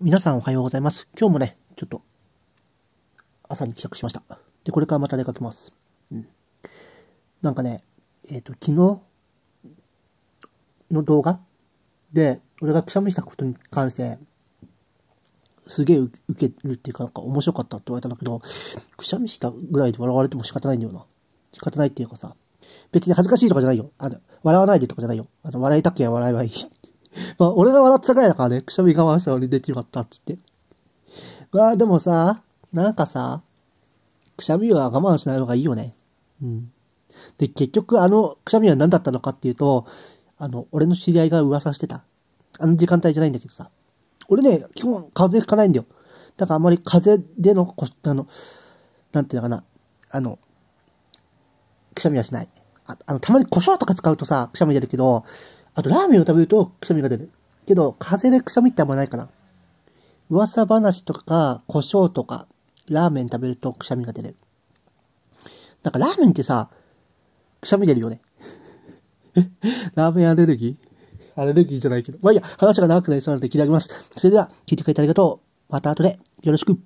皆さんおはようございます。今日もね、ちょっと、朝に帰宅しました。で、これからまた出かけます。うん。なんかね、えっ、ー、と、昨日の動画で、俺がくしゃみしたことに関して、すげえ受けるっていうか、なんか面白かったって言われたんだけど、くしゃみしたぐらいで笑われても仕方ないんだよな。仕方ないっていうかさ、別に恥ずかしいとかじゃないよ。あの、笑わないでとかじゃないよ。あの、笑いたけや笑えばいい。まあ、俺が笑ったぐらいだからね、くしゃみ我慢したのにできまったっつって。まあ、でもさ、なんかさ、くしゃみは我慢しない方がいいよね。うん。で、結局あのくしゃみは何だったのかっていうと、あの、俺の知り合いが噂してた。あの時間帯じゃないんだけどさ。俺ね、基本風邪ひかないんだよ。だからあんまり風邪での、あの、なんていうのかな、あの、くしゃみはしない。ああの、たまに胡椒とか使うとさ、くしゃみ出るけど、あと、ラーメンを食べるとくしゃみが出る。けど、風邪でくしゃみってあんまないかな。噂話とか、胡椒とか、ラーメン食べるとくしゃみが出る。なんかラーメンってさ、くしゃみ出るよね。ラーメンアレルギーアレルギーじゃないけど。まあいいや、話が長くなりそうなので切り上げます。それでは、聞いてくれてありがとう。また後でよろしく。